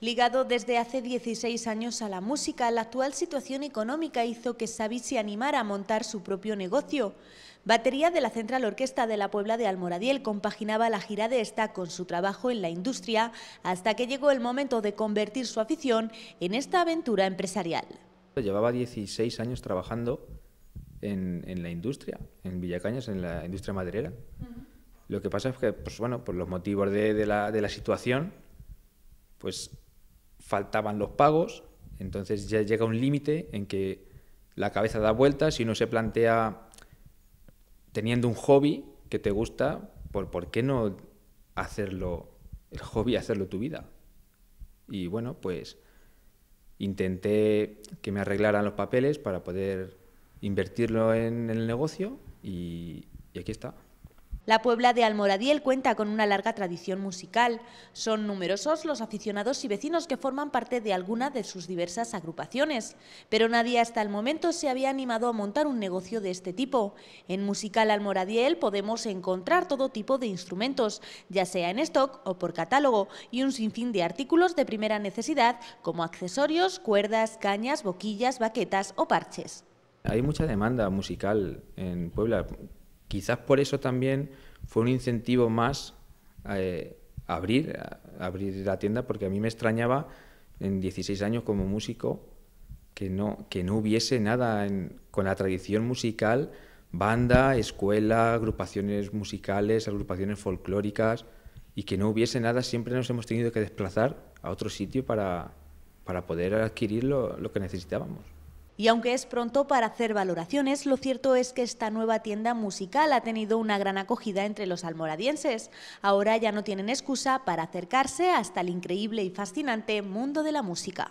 Ligado desde hace 16 años a la música, la actual situación económica hizo que Xavi se animara a montar su propio negocio. Batería de la Central Orquesta de la Puebla de Almoradiel compaginaba la gira de esta con su trabajo en la industria hasta que llegó el momento de convertir su afición en esta aventura empresarial. Llevaba 16 años trabajando en, la industria, en Villacañas, en la industria maderera. Lo que pasa es que, pues bueno, por los motivos de, la, de la situación, pues faltaban los pagos, entonces ya llega un límite en que la cabeza da vueltas y uno se plantea, teniendo un hobby que te gusta, ¿por, por qué no hacerlo, el hobby, hacerlo tu vida? Y bueno, pues intenté que me arreglaran los papeles para poder invertirlo en el negocio y aquí está. La Puebla de Almoradiel cuenta con una larga tradición musical. Son numerosos los aficionados y vecinos que forman parte de alguna de sus diversas agrupaciones, pero nadie hasta el momento se había animado a montar un negocio de este tipo. En Musical Almoradiel podemos encontrar todo tipo de instrumentos, ya sea en stock o por catálogo, y un sinfín de artículos de primera necesidad como accesorios, cuerdas, cañas, boquillas, baquetas o parches. Hay mucha demanda musical en Puebla Quizás por eso también fue un incentivo más eh, abrir, abrir la tienda, porque a mí me extrañaba en 16 años como músico que no, que no hubiese nada con la tradición musical, banda, escuela, agrupaciones musicales, agrupaciones folclóricas, y que no hubiese nada, siempre nos hemos tenido que desplazar a otro sitio para, poder adquirir lo que necesitábamos. Y aunque es pronto para hacer valoraciones, lo cierto es que esta nueva tienda musical ha tenido una gran acogida entre los almoradienses. Ahora ya no tienen excusa para acercarse hasta el increíble y fascinante mundo de la música.